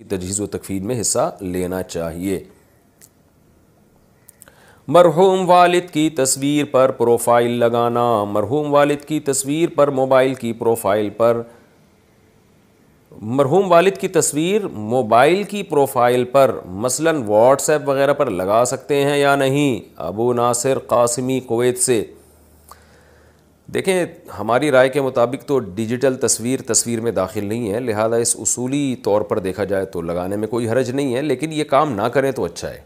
की तजहीज़ व तकफीन में हिस्सा लेना चाहिए मरहूम वालिद की तस्वीर पर प्रोफाइल लगाना मरहूम वालिद की तस्वीर पर मोबाइल की प्रोफाइल पर मरहूम वालिद की तस्वीर मोबाइल की प्रोफाइल पर मसलन व्हाट्सएप वगैरह पर लगा सकते हैं या नहीं अबू नासिर कासमी कोवैत से देखें हमारी राय के मुताबिक तो डिजिटल तस्वीर तस्वीर में दाखिल नहीं है लिहाजा इस उसूली तौर पर देखा जाए तो लगाने में कोई हरज नहीं है लेकिन ये काम ना करें तो अच्छा है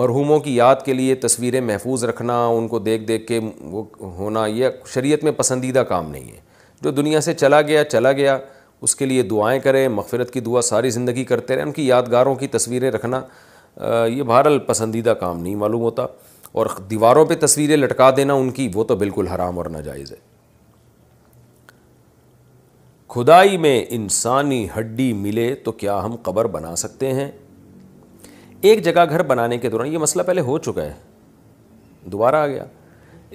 मरहूमों की याद के लिए तस्वीरें महफूज रखना उनको देख देख के वो होना यह शरीयत में पसंदीदा काम नहीं है जो दुनिया से चला गया चला गया उसके लिए दुआएँ करें मगफरत की दुआ सारी ज़िंदगी करते रहें उनकी यादगारों की तस्वीरें रखना ये बहरल पसंदीदा काम नहीं मालूम होता और दीवारों पर तस्वीरें लटका देना उनकी वो तो बिल्कुल हराम और नाजायज़ है खुदाई में इंसानी हड्डी मिले तो क्या हम कबर बना सकते हैं एक जगह घर बनाने के दौरान ये मसला पहले हो चुका है दोबारा आ गया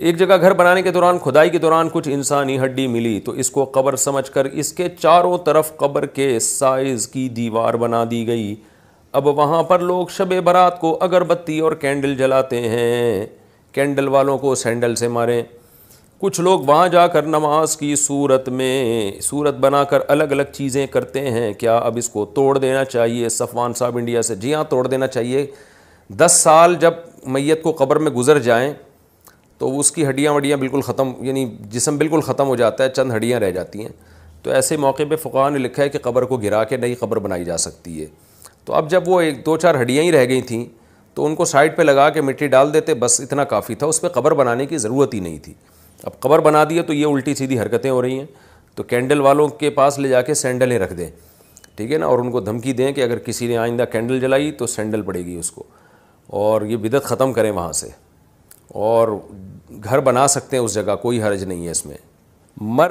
एक जगह घर बनाने के दौरान खुदाई के दौरान कुछ इंसानी हड्डी मिली तो इसको कब्र समझकर इसके चारों तरफ कबर के साइज़ की दीवार बना दी गई अब वहाँ पर लोग शब बरात को अगरबत्ती और कैंडल जलाते हैं कैंडल वालों को सैंडल से मारें कुछ लोग वहाँ जाकर नमाज की सूरत में सूरत बनाकर अलग अलग चीज़ें करते हैं क्या अब इसको तोड़ देना चाहिए सफ़वान साहब इंडिया से जी हाँ तोड़ देना चाहिए दस साल जब मैत को कब्र में गुजर जाएँ तो उसकी हड्डियाँ वड्डियाँ बिल्कुल ख़त्म यानी जिसम बिल्कुल ख़त्म हो जाता है चंद हड्डियाँ रह जाती हैं तो ऐसे मौके पर फ़ुका ने लिखा है कि कब्र को गिरा के नई कब्र बनाई जा सकती है तो अब जब वो एक दो चार हड्डियाँ ही रह गई थी तो उनको साइड पे लगा के मिट्टी डाल देते बस इतना काफ़ी था उस पर कबर बनाने की ज़रूरत ही नहीं थी अब कबर बना दिए तो ये उल्टी सीधी हरकतें हो रही हैं तो कैंडल वालों के पास ले जाके सैंडलें रख दें ठीक है ना और उनको धमकी दें कि अगर किसी ने आइंदा कैंडल जलाई तो सैंडल पड़ेगी उसको और ये बिदत ख़त्म करें वहाँ से और घर बना सकते हैं उस जगह कोई हर्ज नहीं है इसमें मर